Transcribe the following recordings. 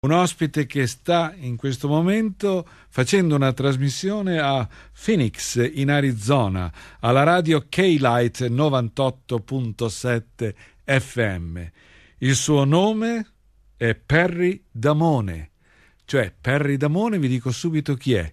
Un ospite che sta in questo momento facendo una trasmissione a Phoenix, in Arizona, alla radio K-Light 98.7 FM. Il suo nome è Perry Damone. Cioè, Perry Damone, vi dico subito chi è.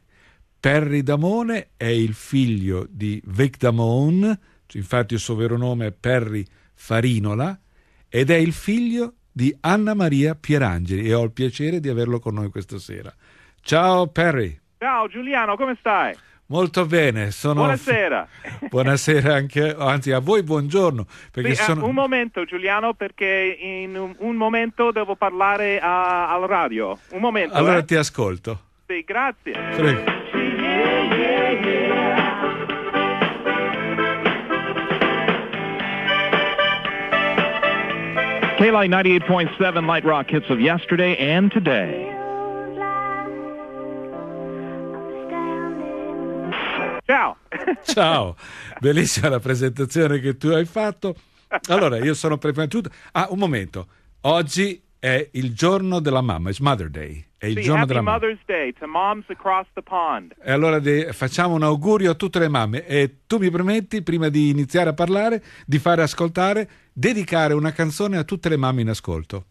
Perry Damone è il figlio di Vic Damone, infatti il suo vero nome è Perry Farinola, ed è il figlio di di Anna Maria Pierangeli e ho il piacere di averlo con noi questa sera. Ciao Perry. Ciao Giuliano, come stai? Molto bene, sono... Buonasera. Buonasera anche, anzi a voi buongiorno. Sì, eh, sono... Un momento Giuliano perché in un, un momento devo parlare a, al radio. Un momento. Allora eh? ti ascolto. Sì, grazie. Prego. Starlight 98.7 Light Rock hits of yesterday and today. Ciao. Ciao, bellissima la presentazione che tu hai fatto. Allora, io sono prima di tutto... Ah, un momento. Oggi è il giorno della mamma, it's Mother Day. È il sì, giorno della mamma. Mother's Day to moms across the pond. E allora de- facciamo un augurio a tutte le mamme e tu mi permetti, prima di iniziare a parlare, di fare ascoltare, dedicare una canzone a tutte le mamme in ascolto.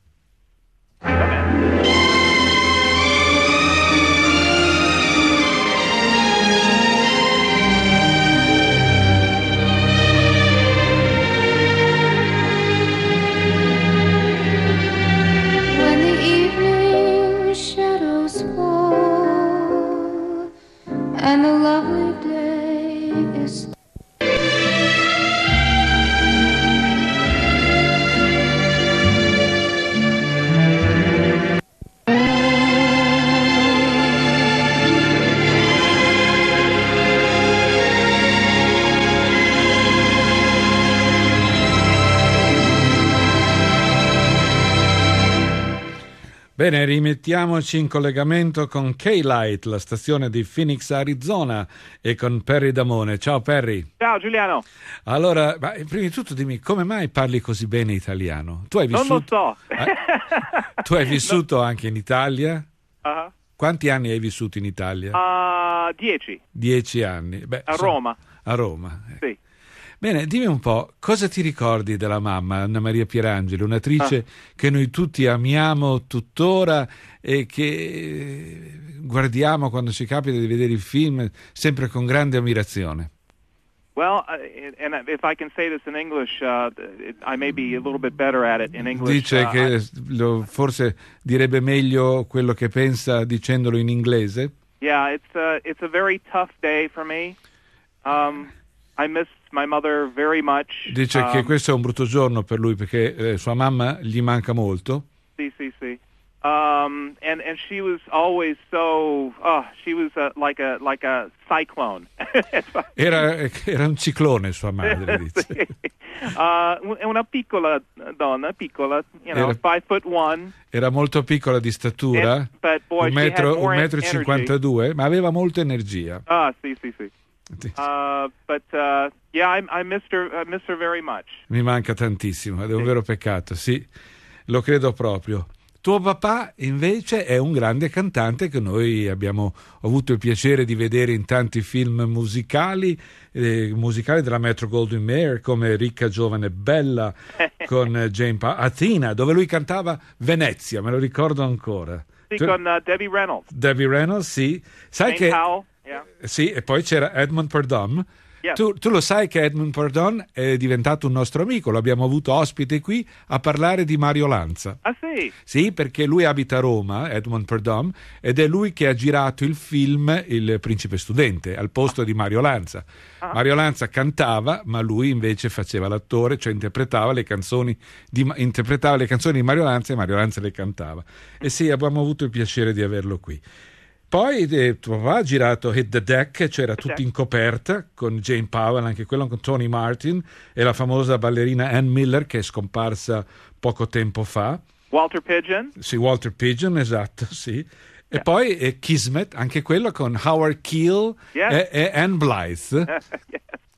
Bene, rimettiamoci in collegamento con K-Light, la stazione di Phoenix, Arizona, e con Perry Damone. Ciao Perry. Ciao Giuliano. Allora, ma, eh, prima di tutto dimmi, come mai parli così bene italiano? Tu hai vissuto... Non lo so. Eh, tu hai vissuto no. anche in Italia? Uh-huh. Quanti anni hai vissuto in Italia? Uh, dieci. Dieci anni. Beh, a so, Roma. A Roma. Ecco. Sì. Bene, dimmi un po', cosa ti ricordi della mamma Anna Maria Pierangelo, un'attrice ah. che noi tutti amiamo tuttora e che eh, guardiamo quando ci capita di vedere il film sempre con grande ammirazione? Well, eh, and if I can say this in English, uh, I may be a little bit better at it in English. Dice uh, che lo, forse direbbe meglio quello che pensa dicendolo in inglese. Yeah, it's a, uh, it's a very tough day for me. Um, I miss Dice um, che questo è un brutto giorno per lui perché eh, sua mamma gli manca molto. Sì, sì, sì. Um, and and she was always so oh, she was a, like a like a cyclone. era, era un ciclone sua madre dice. uh, una piccola donna, piccola, you know, era, five foot one. Era molto piccola di statura, and, boy, un metro, e cinquantadue, ma aveva molta energia. Ah, sì, sì, sì. Uh, but uh, yeah, I, I miss her, miss her very much. Mi manca tantissimo ed è un vero peccato, sì, lo credo proprio. Tuo papà invece è un grande cantante che noi abbiamo avuto il piacere di vedere in tanti film musicali, eh, musicali della Metro Goldwyn Mayer come Ricca, Giovane e Bella con Jane pa- Athena, dove lui cantava Venezia, me lo ricordo ancora. Sì, tu- con uh, Debbie Reynolds. Debbie Reynolds, sì. Sai Jane che Powell. Yeah. Sì, e poi c'era Edmond Perdom. Yeah. Tu, tu, lo sai che Edmond Perdom è diventato un nostro amico, l'abbiamo avuto ospite qui a parlare di Mario Lanza. Ah sì? Sì, perché lui abita a Roma, Edmond Perdom, ed è lui che ha girato il film Il principe studente al posto ah. di Mario Lanza. Ah. Mario Lanza cantava, ma lui invece faceva l'attore, cioè interpretava le canzoni di, interpretava le canzoni di Mario Lanza e Mario Lanza le cantava. E sì, abbiamo avuto il piacere di averlo qui. Poi eh, tuo papà ha girato Hit the Deck, c'era cioè tutto in coperta con Jane Powell, anche quello con Tony Martin e la famosa ballerina Ann Miller che è scomparsa poco tempo fa. Walter Pigeon? Sì, Walter Pigeon, esatto, sì. E yeah. poi eh, Kismet, anche quello con Howard Keel yeah. e, e Ann Blythe. yeah.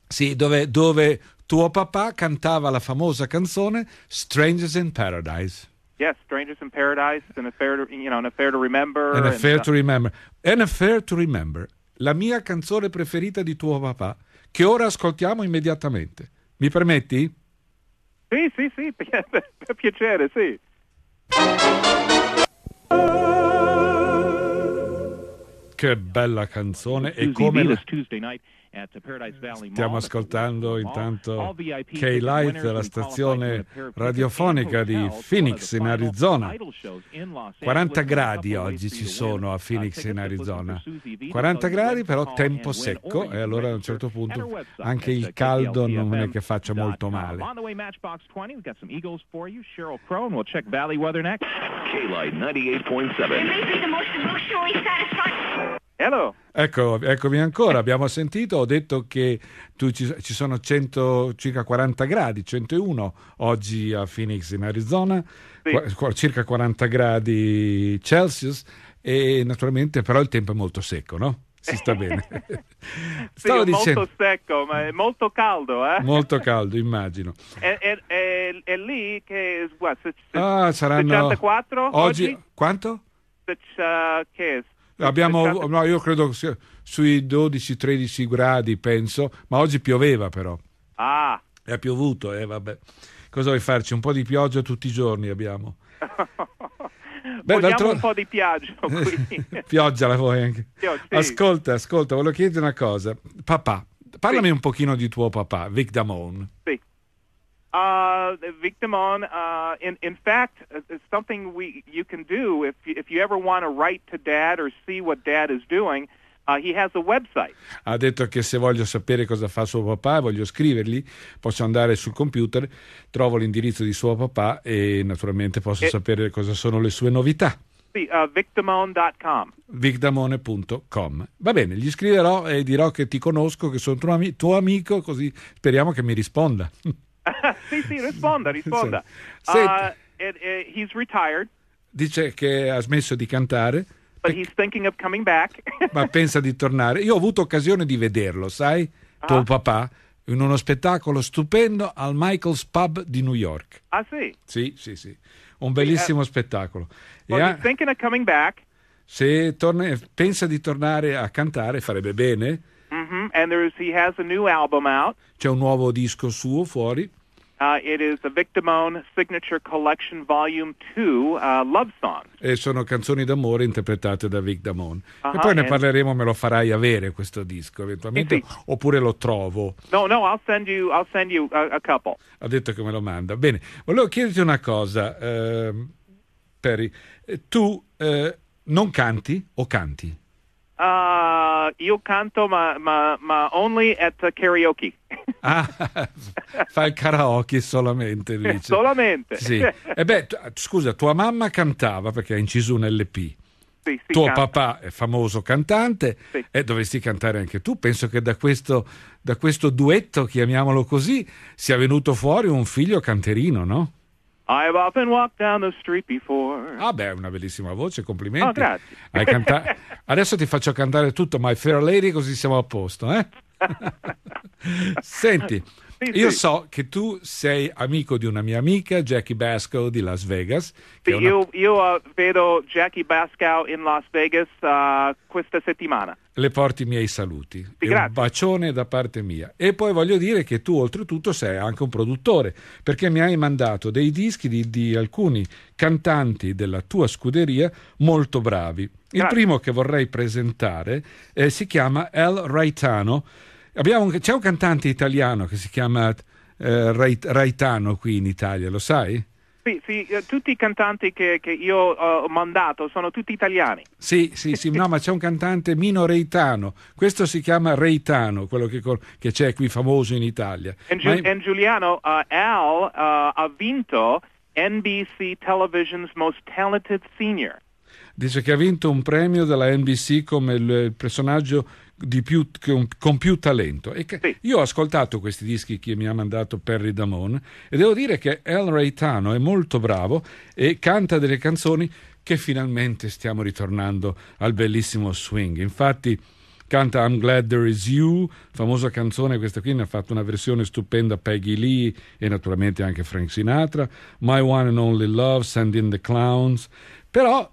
Sì, dove, dove tuo papà cantava la famosa canzone Strangers in Paradise. Yes, Strangers in Paradise, An Affair to, you know, an affair to Remember. An Affair uh, to Remember. An Affair to Remember, la mia canzone preferita di tuo papà, che ora ascoltiamo immediatamente. Mi permetti? Sì, sì, sì, per, per piacere, sì. Che bella canzone e come... Stiamo ascoltando intanto k Light la stazione radiofonica di Phoenix in Arizona. 40 gradi oggi ci sono a uh, Phoenix in Arizona. 40 gradi però tempo secco e allora a un certo punto anche il caldo non è che faccia molto male. K-Light 98.7. Hello. Ecco, eccomi ancora, abbiamo sentito, ho detto che ci, ci, sono 100, circa 40 gradi, 101 oggi a Phoenix in Arizona, sì. qua, circa 40 gradi Celsius e naturalmente però il tempo è molto secco, no? si sta bene. Stavo sì, dicendo... molto secco, ma è molto caldo. Eh? Molto caldo, immagino. È, è, è, è lì che guarda, se, se, ah, saranno... 64 oggi? oggi? Quanto? Se, uh, che è abbiamo, no, io credo sui 12-13 gradi, penso, ma oggi pioveva però. Ah. E ha piovuto, eh, vabbè. Cosa vuoi farci? Un po' di pioggia tutti i giorni abbiamo. Beh, Vogliamo d'altro... un po' di piaggio Pioggia la vuoi anche. Io, sì. Ascolta, ascolta, volevo chiederti una cosa. Papà, parlami sì. un pochino di tuo papà, Vic Damone. Sì uh, victim on. Uh, in in fact, uh, it's something we you can do if you, if you ever want to write to dad or see what dad is doing. Uh, he has a website. Ha detto che se voglio sapere cosa fa suo papà e voglio scrivergli, posso andare sul computer, trovo l'indirizzo di suo papà e naturalmente posso It, sapere cosa sono le sue novità. Sì, uh, victimone.com. Victamone.com. Va bene, gli scriverò e dirò che ti conosco, che sono tuo, ami- tuo amico, così speriamo che mi risponda. sì, sì, risponda, risponda. Uh, it, it, he's retired. Dice che ha smesso di cantare. But he's thinking of coming back. ma pensa di tornare. Io ho avuto occasione di vederlo, sai, ah. tuo uh-huh. papà, in uno spettacolo stupendo al Michael's Pub di New York. Ah sì? Sì, sì, sì. Un bellissimo sì, eh. spettacolo. Well, e he's thinking of coming back. Se torna... pensa di tornare a cantare, farebbe bene. Mm-hmm. And he has a new album out. C'è un nuovo disco suo fuori. Uh, it is the Victimone Signature Collection Volume 2, uh, Love Songs. E sono canzoni d'amore interpretate da Vic Damone. Uh-huh, e poi ne parleremo, me lo farai avere questo disco eventualmente, sì, oppure lo trovo. No, no, I'll send you, I'll send you a, a, couple. Ha detto che me lo manda. Bene, volevo chiederti una cosa, ehm, eh, Perry. Tu eh, non canti o canti? Uh, io canto, ma, ma, ma, only at karaoke. Ah, fa il karaoke solamente, dice. Solamente. Sì. E beh, t- scusa, tua mamma cantava perché ha inciso un LP. Sì, sì, Tuo canta. papà è famoso cantante sì. e dovresti cantare anche tu. Penso che da questo, da questo duetto, chiamiamolo così, sia venuto fuori un figlio canterino, no? I've often walked down the street before. Ah beh, una bellissima voce, complimenti. Oh, grazie. Canta- Adesso ti faccio cantare tutto My Fair Lady così siamo a posto, eh? Senti, sì, Io sì. so che tu sei amico di una mia amica, Jackie Basco di Las Vegas. Sì, una... Io, io uh, vedo Jackie Basco in Las Vegas uh, questa settimana. Le porti i miei saluti. Sì, un bacione da parte mia. E poi voglio dire che tu oltretutto sei anche un produttore, perché mi hai mandato dei dischi di, di alcuni cantanti della tua scuderia molto bravi. Il Grazie. primo che vorrei presentare eh, si chiama El Raitano Abbiamo, c'è un cantante italiano che si chiama eh, Raitano qui in Italia, lo sai? Sì, sì, eh, tutti i cantanti che, che io eh, ho mandato sono tutti italiani. Sì, sì, sì, no, ma c'è un cantante Mino Reitano, questo si chiama Reitano, quello che, che c'è qui famoso in Italia. E Giul- Giuliano, uh, Al uh, ha vinto NBC Television's Most Talented Senior. Dice che ha vinto un premio della NBC come il personaggio di più, con, con, più talento. Sì. Io ho ascoltato questi dischi che mi ha mandato Perry Damon e devo dire che El Reitano è molto bravo e canta delle canzoni che finalmente stiamo ritornando al bellissimo swing. Infatti canta I'm Glad There Is You, famosa canzone, questa qui ne ha fatto una versione stupenda Peggy Lee e naturalmente anche Frank Sinatra, My One and Only Love, Send in the Clowns, però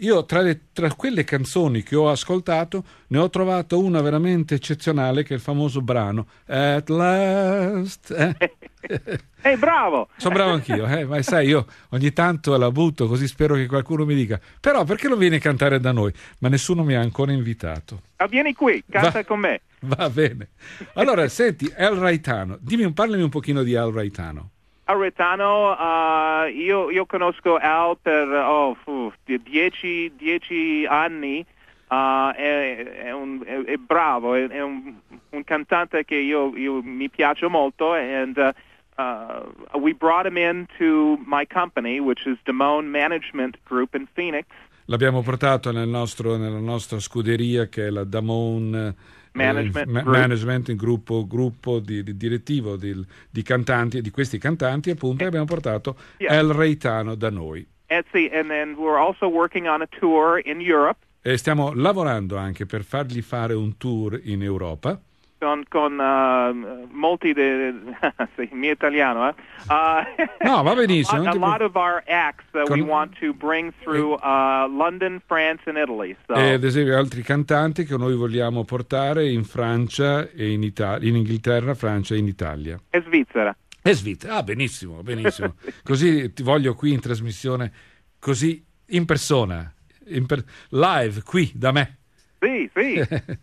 io tra, le, tra, quelle canzoni che ho ascoltato ne ho trovato una veramente eccezionale che è il famoso brano At Last. Eh? Ehi, hey, bravo! Sono bravo anch'io, eh? ma sai, io ogni tanto la butto così spero che qualcuno mi dica, però perché non vieni a cantare da noi? Ma nessuno mi ha ancora invitato. Ah, vieni qui, canta Va- con me. Va bene. Allora, senti, El Raitano, dimmi, parlami un pochino di El Raitano. Aretano, uh, io, io, conosco Al per oh, fu, dieci, dieci, anni, uh, è, è, un, è, è, bravo, è, un, un, cantante che io, io mi piace molto and uh, uh, we brought him into my company which is Damone Management Group in Phoenix. L'abbiamo portato nel nostro, nella nostra scuderia che è la Damone eh, management, ma- management il gruppo, gruppo di, di direttivo di, di, cantanti, di questi cantanti appunto, e abbiamo portato yeah. El Reitano da noi. And and then we're also working on a tour in Europe. E stiamo lavorando anche per fargli fare un tour in Europa con, con uh, molti dei sì, mi italiano eh? uh, no va benissimo a, a lot of our acts uh, con... we want to bring through uh, London, France and Italy so. e ad esempio altri cantanti che noi vogliamo portare in Francia e in, Ita- in Inghilterra, Francia e in Italia e Svizzera e Svizzera, ah benissimo, benissimo così ti voglio qui in trasmissione così in persona in per- live qui da me sì, sì.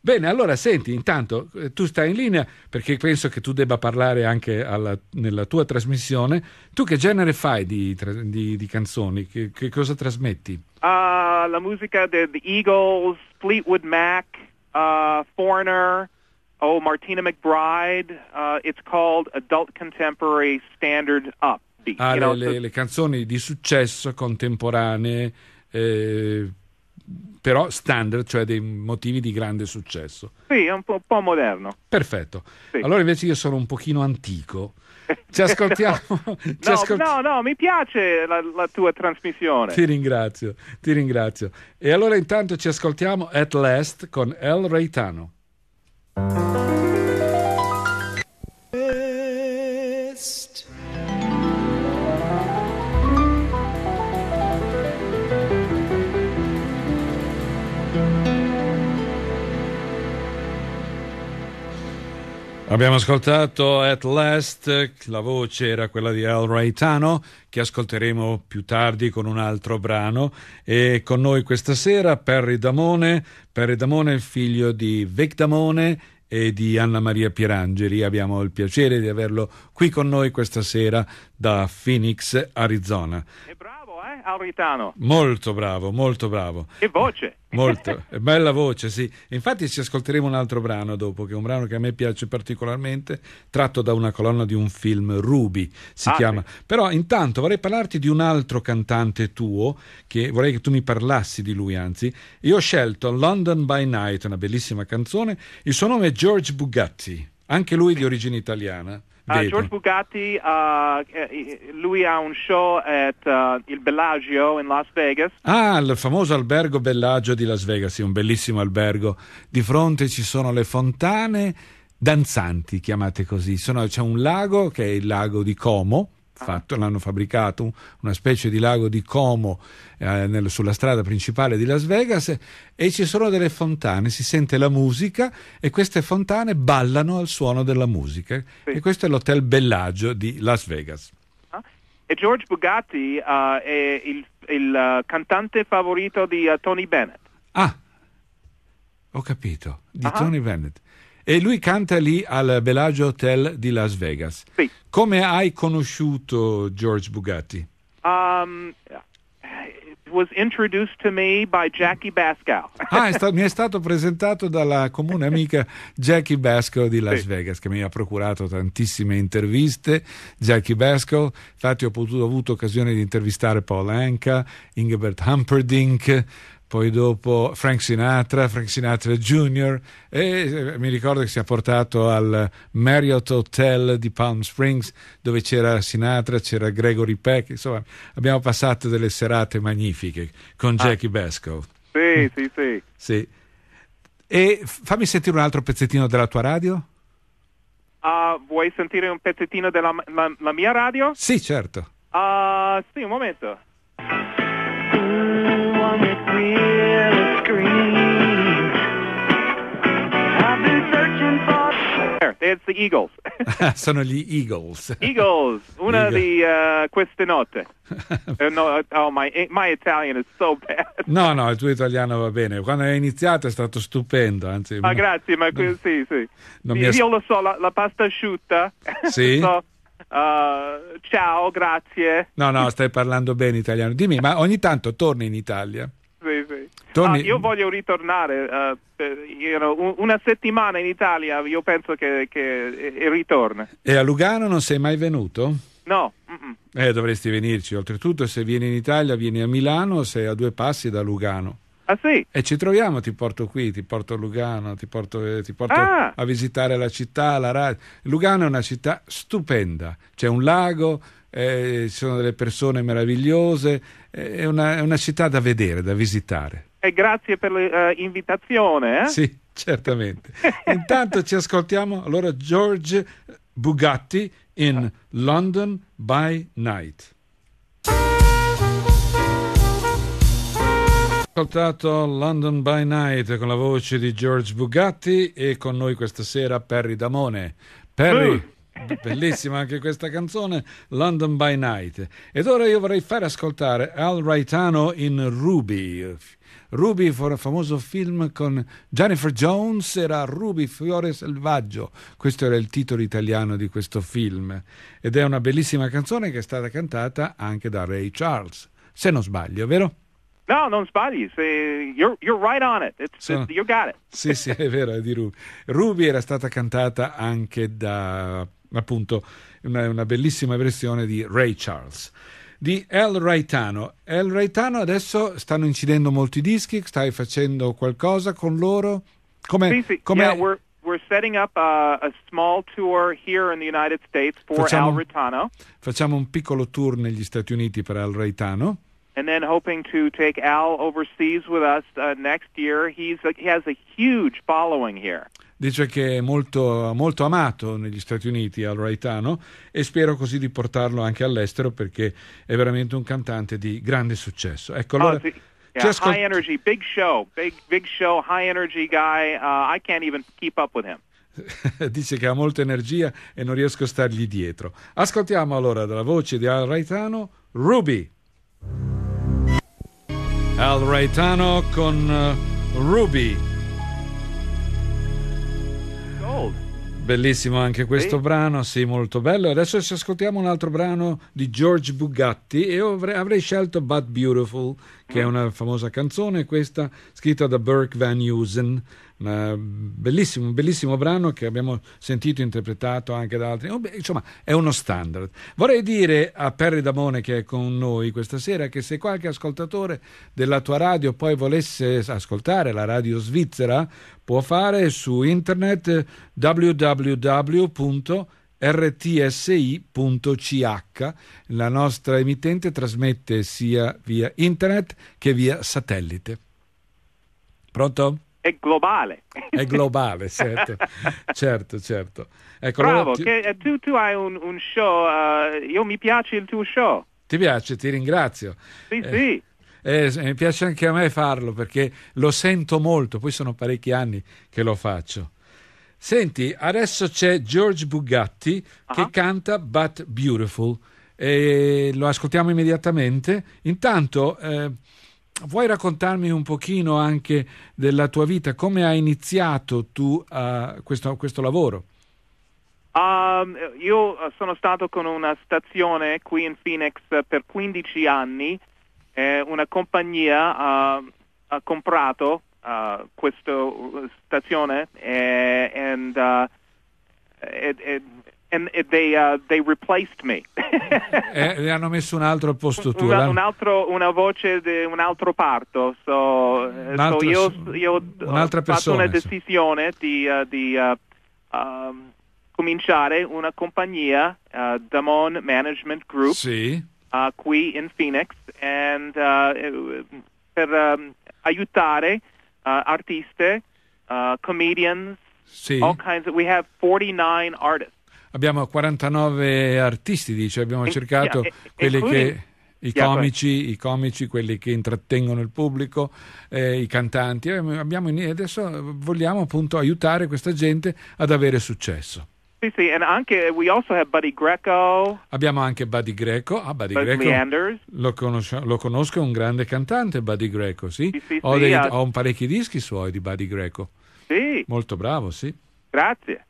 Bene, allora senti, intanto eh, tu stai in linea perché penso che tu debba parlare anche alla, nella tua trasmissione. Tu che genere fai di, di, di canzoni? Che, che, cosa trasmetti? Uh, la musica degli Eagles, Fleetwood Mac, uh, Foreigner, oh, Martina McBride. Uh, it's called Adult Contemporary Standard Up. Ah, you le, le, canzoni di successo contemporanee. Eh, però standard, cioè dei motivi di grande successo. Sì, è un po', un po moderno. Perfetto. Sì. Allora invece io sono un pochino antico. Ci ascoltiamo. no, ci ascolt... no, no, mi piace la, la, tua trasmissione. Ti ringrazio, ti ringrazio. E allora intanto ci ascoltiamo At Last con El Reitano. Abbiamo ascoltato At Last, la voce era quella di Al Raitano, che ascolteremo più tardi con un altro brano. E con noi questa sera Perry Damone, Perry Damone, figlio di Vic Damone e di Anna Maria Pierangeli. Abbiamo il piacere di averlo qui con noi questa sera da Phoenix, Arizona. E bravo! eh? Auritano. Molto bravo, molto bravo. Che voce! Molto, bella voce, sì. Infatti ci ascolteremo un altro brano dopo, che è un brano che a me piace particolarmente, tratto da una colonna di un film, Ruby si ah, chiama. Sì. Però intanto vorrei parlarti di un altro cantante tuo, che vorrei che tu mi parlassi di lui anzi. Io ho scelto London by Night, una bellissima canzone, il suo nome è George Bugatti, anche lui di origine italiana. Uh, George Bugatti, uh, eh, lui ha un show at uh, il Bellagio in Las Vegas. Ah, il famoso albergo Bellagio di Las Vegas, sì, un bellissimo albergo. Di fronte ci sono le fontane danzanti, chiamate così. Sono, c'è un lago che è il lago di Como fatto, l'hanno fabbricato una specie di lago di Como eh, nel, sulla strada principale di Las Vegas e ci sono delle fontane, si sente la musica e queste fontane ballano al suono della musica sì. e questo è l'Hotel Bellagio di Las Vegas. E George Bugatti uh, è il, il uh, cantante favorito di uh, Tony Bennett. Ah, ho capito, di uh-huh. Tony Bennett. E lui canta lì al Bellagio Hotel di Las Vegas. Sì. Come hai conosciuto George Bugatti? Um, eh, was introduced to me by Jackie Bascow. ah, è sta- mi è stato presentato dalla comune amica Jackie Bascow di Las sì. Vegas, che mi ha procurato tantissime interviste. Jackie Bascow, infatti ho, potuto, ho avuto occasione di intervistare Paul Anka, Ingebert Humperdinck, poi dopo Frank Sinatra, Frank Sinatra Jr. e eh, mi ricordo che si è portato al Marriott Hotel di Palm Springs dove c'era Sinatra, c'era Gregory Peck, insomma abbiamo passato delle serate magnifiche con ah. Jackie ah. Basco. Sì, sì, sì, sì. E fammi sentire un altro pezzettino della tua radio. Uh, vuoi sentire un pezzettino della la, la mia radio? Sì, certo. Uh, sì, un momento. It's the Eagles. Sono gli Eagles. Eagles, una Eagles. di uh, queste note. Uh, no, oh, my, eh, my, Italian is so bad. No, no, il tuo italiano va bene. Quando hai iniziato è stato stupendo. Anzi, ah, ma ah, grazie, ma no, sì, sì. Io, as... io lo so, la, la pasta asciutta. Sì. so, Uh, ciao, grazie. No, no, stai parlando bene italiano. Dimmi, ma ogni tanto torni in Italia? Sì, sì. Torni... Ah, io voglio ritornare. Uh, per, you know, una settimana in Italia, io penso che, che e, e ritorno. E a Lugano non sei mai venuto? No. Eh, dovresti venirci. Oltretutto, se vieni in Italia, vieni a Milano, sei a due passi da Lugano. Ah, sì? E ci troviamo, ti porto qui, ti porto a Lugano, ti porto, eh, ti porto ah. a visitare la città, la radio. Lugano è una città stupenda, c'è un lago, eh, ci sono delle persone meravigliose, eh, è, una, è, una, città da vedere, da visitare. E grazie per l'invitazione. Eh, eh? Sì, certamente. Intanto ci ascoltiamo allora George Bugatti in ah. London by Night. ascoltato London by Night con la voce di George Bugatti e con noi questa sera Perry Damone. Perry, uh. bellissima anche questa canzone, London by Night. Ed ora io vorrei fare ascoltare Al Raitano in Ruby. Ruby, for a famoso film con Jennifer Jones, era Ruby Fiore Selvaggio, questo era il titolo italiano di questo film ed è una bellissima canzone che è stata cantata anche da Ray Charles, se non sbaglio, vero? No, non sbagli, uh, you're, you're, right on it. So, you got it. Sì, sì, è vero, è di Ruby. Ruby era stata cantata anche da appunto una, una bellissima versione di Ray Charles di El Raitano. El Raitano adesso stanno incidendo molti dischi, stai facendo qualcosa con loro? Come, sì, sì. come... Yeah, we're, we're setting up a, uh, a small tour here in the United States for facciamo, Al Raitano. Facciamo un piccolo tour negli Stati Uniti per El Raitano and then hoping to take Al overseas with us uh, next year. He's a, he has a huge following here. Dice che è molto, molto amato negli Stati Uniti al Raitano e spero così di portarlo anche all'estero perché è veramente un cantante di grande successo. Ecco, allora, oh, sì. Yeah, ascolt- high energy, big show, big, big show, high energy guy. Uh, I can't even keep up with him. Dice che ha molta energia e non riesco a stargli dietro. Ascoltiamo allora dalla voce di Al Raitano, Ruby. Al Raetano con eh, Ruby. Gold. Bellissimo anche questo sì. brano, sì, molto bello. Adesso ci ascoltiamo un altro brano di George Bugatti e avrei, avrei scelto But Beautiful, che mm. è una famosa canzone, questa scritta da Burke Van Heusen, Uh, bellissimo, un bellissimo brano che abbiamo sentito interpretato anche da altri. Oh, insomma, è uno standard. Vorrei dire a Perry Damone che è con noi questa sera che se qualche ascoltatore della tua radio poi volesse ascoltare la radio svizzera, può fare su internet www rtsi.ch. La nostra emittente trasmette sia via internet che via satellite. Pronto? è globale. È globale, certo, certo, certo. Ecco, Bravo, ti... che, eh, tu, tu, hai un, un show, uh, io mi piace il tuo show. Ti piace, ti ringrazio. Sì, eh, sì. Eh, mi piace anche a me farlo perché lo sento molto, poi sono parecchi anni che lo faccio. Senti, adesso c'è George Bugatti uh-huh. che ah. canta But Beautiful e lo ascoltiamo immediatamente. Intanto... Eh, vuoi raccontarmi un pochino anche della tua vita? Come hai iniziato tu uh, questo, questo lavoro? Um, io eh, sono stato con una stazione qui in Phoenix per 15 anni, eh, una compagnia uh, ha comprato uh, eh, questa stazione e, and, uh, it, it, and they, uh, they replaced me. eh, hanno messo un altro al posto tuo. Un, un altro, una voce, di un altro parto. So, un altro, so io, io ho persona, fatto una decisione so. di, uh, di uh, um, cominciare una compagnia, uh, Damon Management Group, sì. Uh, qui in Phoenix, and, uh, per um, aiutare uh, artiste, comedians, sì. all kinds of, we have 49 artists abbiamo 49 artisti, dice, abbiamo cercato e, quelli e che... I comici, I comici, quelli che intrattengono il pubblico, eh, i cantanti. Abbiamo, adesso vogliamo appunto aiutare questa gente ad avere successo. Sì, sì, and anche, eh, we also have Buddy Greco. Abbiamo anche Buddy Greco. Ah, Buddy Buzz Greco. Leanders. Lo, conosco, lo conosco, è un grande cantante, Buddy Greco, sì. sì, sì ho, dei, uh, ho parecchi dischi suoi di Buddy Greco. Sì. Molto bravo, sì. Grazie.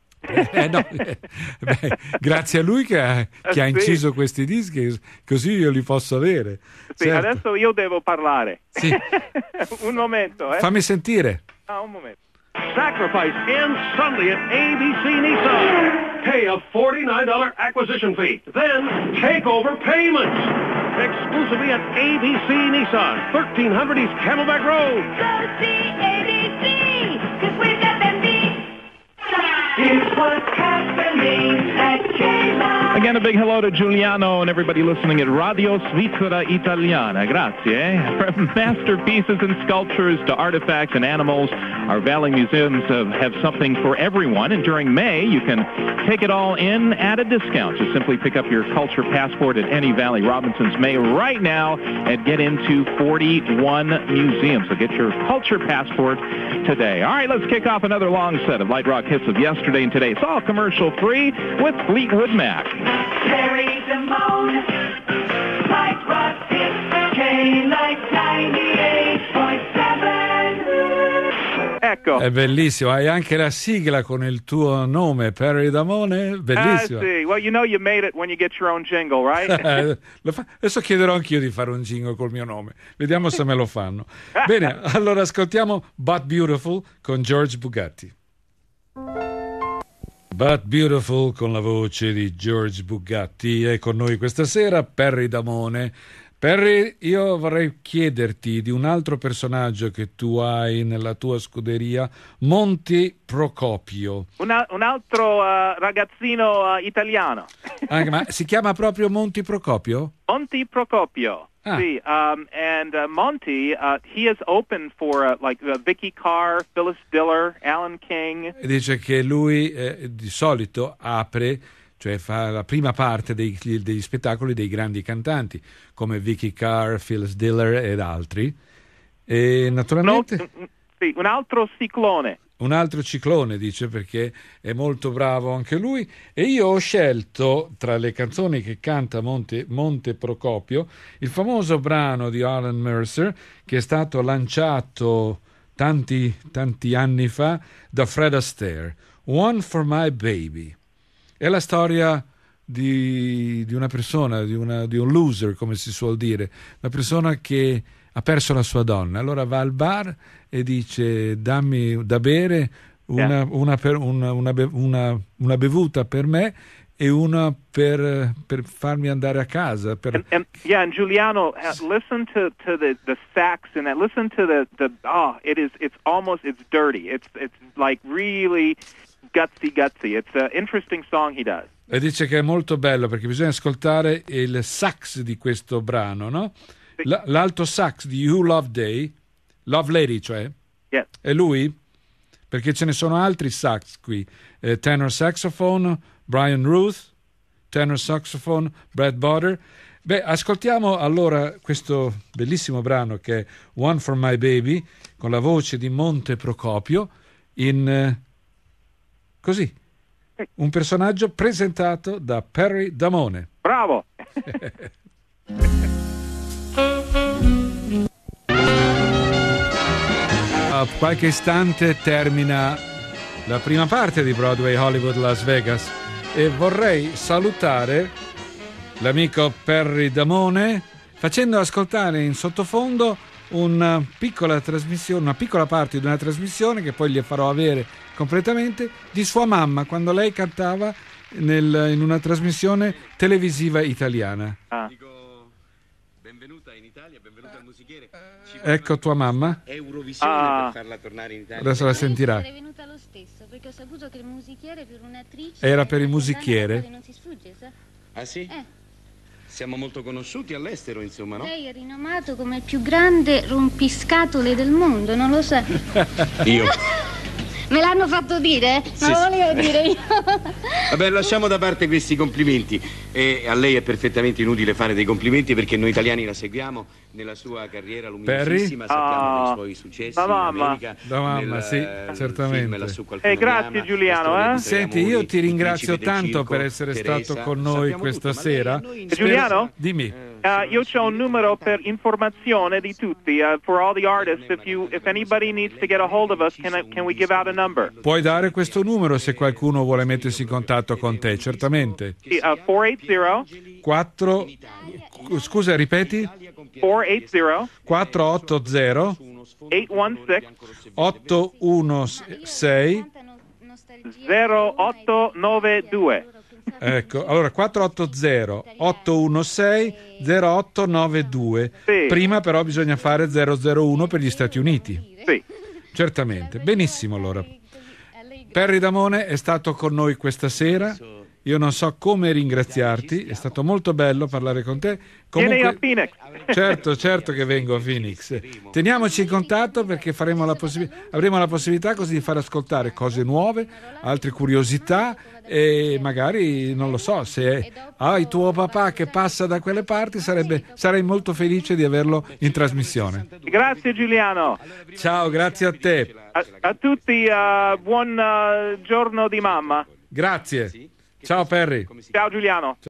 Eh, no. Beh, grazie a lui che ha, eh, che ha, inciso questi dischi, così io li posso avere. Sì, certo. adesso io devo parlare. Sì. un momento. Eh. Fammi sentire. Ah, un momento. Sacrifice ends Sunday at ABC Nissan. Pay a $49 acquisition fee. Then take over payments. Exclusively at ABC Nissan. 1300 East Camelback Road. Go see ABC. Here's what's happening again, a big hello to Giuliano and everybody listening at Radio Svizzera Italiana. Grazie. Eh? From masterpieces and sculptures to artifacts and animals, our Valley Museums have, have something for everyone. And during May, you can take it all in at a discount. Just simply pick up your culture passport at any Valley Robinson's May right now and get into 41 museums. So get your culture passport today. All right, let's kick off another long set of light rock hits of yesterday and today. It's all commercial free with Fleetwood Mac. Ecco. È bellissimo, hai anche la sigla con il tuo nome, Perry Damone, bellissimo. Adesso chiederò anch'io di fare un jingle col mio nome. Vediamo se me lo fanno. Bene, allora ascoltiamo But Beautiful con George Bugatti. But Beautiful con la voce di George Bugatti è con noi questa sera Perry Damone Perry, io vorrei chiederti di un altro personaggio che tu hai nella tua scuderia, Monti Procopio. Una, un altro uh, ragazzino uh, italiano. Ah, ma si chiama proprio Monti Procopio? Monti Procopio. Ah. See, um, and uh, Monty, uh, he is open for uh, like uh, Vicky Carr, Phyllis Diller, Alan King. Dice che lui eh, di solito apre cioè fa la prima parte dei, degli spettacoli dei grandi cantanti come Vicky Carr, Phil Diller ed altri. E naturalmente... No, sì, un altro ciclone. Un altro ciclone, dice, perché è molto bravo anche lui. E io ho scelto, tra le canzoni che canta Monte, Monte Procopio, il famoso brano di Alan Mercer, che è stato lanciato tanti, tanti anni fa da Fred Astaire, One for My Baby. È la storia di, di una persona, di, una, di, un loser, come si suol dire, una persona che ha perso la sua donna. Allora va al bar e dice dammi da bere una, eh. una, per, una bevuta per me e una per, per farmi andare a casa. Per... And, and, yeah, and Giuliano, uh, listen to, to the, the sax and that. Listen to the, the oh, it is it's almost it's dirty. It's it's like really Gutsy Gutsy. It's an interesting song he does. E dice che è molto bello perché bisogna ascoltare il sax di questo brano, no? L- l'alto sax di You Love Day, Love Lady cioè, yes. è lui? Perché ce ne sono altri sax qui, eh, tenor saxophone, Brian Ruth, tenor saxophone, Brad Butter. Beh, ascoltiamo allora questo bellissimo brano che è One for My Baby con la voce di Monte Procopio in... Eh, Così. Un personaggio presentato da Perry Damone. Bravo! A qualche istante termina la prima parte di Broadway Hollywood Las Vegas e vorrei salutare l'amico Perry Damone facendo ascoltare in sottofondo una eh, piccola, trasmissione, una piccola parte di una trasmissione che poi gli farò avere completamente di sua mamma quando lei cantava nel, in una trasmissione televisiva italiana. Ah. Benvenuta in Italia, benvenuta al musichiere. ecco tua mamma. Eurovisione ah. per farla tornare in Italia. Adesso la sentirà. Sarei venuta lo stesso, perché ho saputo che il musichiere per un'attrice Era per il musichiere. Non si sfugge, sa? Ah sì? Eh. Siamo molto conosciuti all'estero, insomma, no? Lei è rinomato come il più grande rompiscatole del mondo, non lo so. Io? Me l'hanno fatto dire? Sì, lo volevo dire io. Vabbè, lasciamo da parte questi complimenti. E a lei è perfettamente inutile fare dei complimenti perché noi italiani la seguiamo nella sua carriera luminosissima, Perry? sappiamo oh, dei suoi successi da mamma. in America. Da mamma, nella, sì, eh, certamente. Film, eh, grazie ama, Giuliano. Eh? Senti, io ti ringrazio tanto circo, per essere Teresa. stato con noi questa tutto, sera. Giuliano? Dimmi. Eh, Uh, io ho un numero per informazione di tutti. Uh, for all the artists, if, you, if anybody needs to get a hold of us, can, I, can we give out a number? Puoi dare questo numero se qualcuno vuole mettersi in contatto con te, certamente. Uh, 480 4 Scusa, ripeti? 480 480 816 816 0892 Ecco, allora 480-816-0892. Sì. Prima però bisogna fare 001 per gli Stati Uniti. Sì. Certamente. Benissimo allora. Perry Damone è stato con noi questa sera. Io non so come ringraziarti, è stato molto bello parlare con te. Comunque, Vieni a Phoenix. Certo, certo che vengo a Phoenix. Teniamoci in contatto perché la possib- avremo la possibilità così di far ascoltare cose nuove, altre curiosità e magari non lo so se hai tuo papà che passa da quelle parti sarebbe, sarei molto felice di averlo in trasmissione grazie Giuliano ciao grazie a te a, a tutti uh, buon uh, giorno di mamma grazie ciao Perry ciao Giuliano